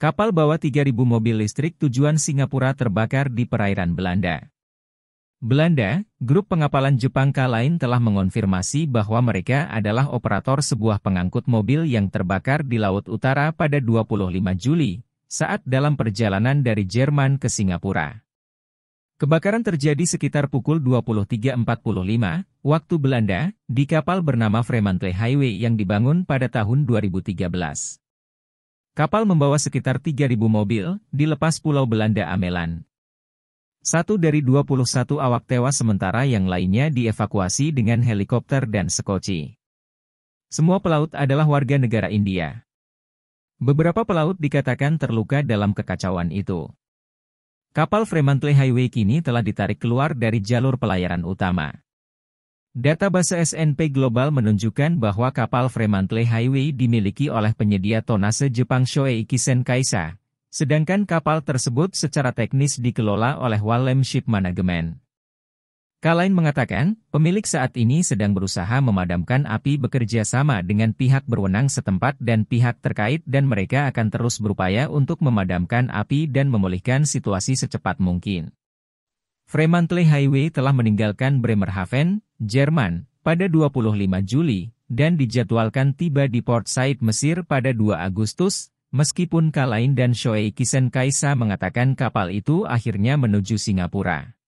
Kapal bawa 3.000 mobil listrik tujuan Singapura terbakar di perairan Belanda. Belanda, grup pengapalan Jepang lain telah mengonfirmasi bahwa mereka adalah operator sebuah pengangkut mobil yang terbakar di Laut Utara pada 25 Juli, saat dalam perjalanan dari Jerman ke Singapura. Kebakaran terjadi sekitar pukul 23.45 waktu Belanda di kapal bernama Fremantle Highway yang dibangun pada tahun 2013. Kapal membawa sekitar 3.000 mobil, dilepas Pulau Belanda Amelan. Satu dari 21 awak tewas sementara yang lainnya dievakuasi dengan helikopter dan sekoci. Semua pelaut adalah warga negara India. Beberapa pelaut dikatakan terluka dalam kekacauan itu. Kapal Fremantle Highway kini telah ditarik keluar dari jalur pelayaran utama. Data Database SNP Global menunjukkan bahwa kapal Fremantle Highway dimiliki oleh penyedia tonase Jepang Shoei Kisen Kaisa, sedangkan kapal tersebut secara teknis dikelola oleh Walem Ship Management. Kalain mengatakan, pemilik saat ini sedang berusaha memadamkan api bekerja sama dengan pihak berwenang setempat dan pihak terkait dan mereka akan terus berupaya untuk memadamkan api dan memulihkan situasi secepat mungkin. Fremantle Highway telah meninggalkan Bremerhaven, Jerman, pada 25 Juli, dan dijadwalkan tiba di Port Said Mesir pada 2 Agustus, meskipun Kalain dan Shoei Kisen Kaisa mengatakan kapal itu akhirnya menuju Singapura.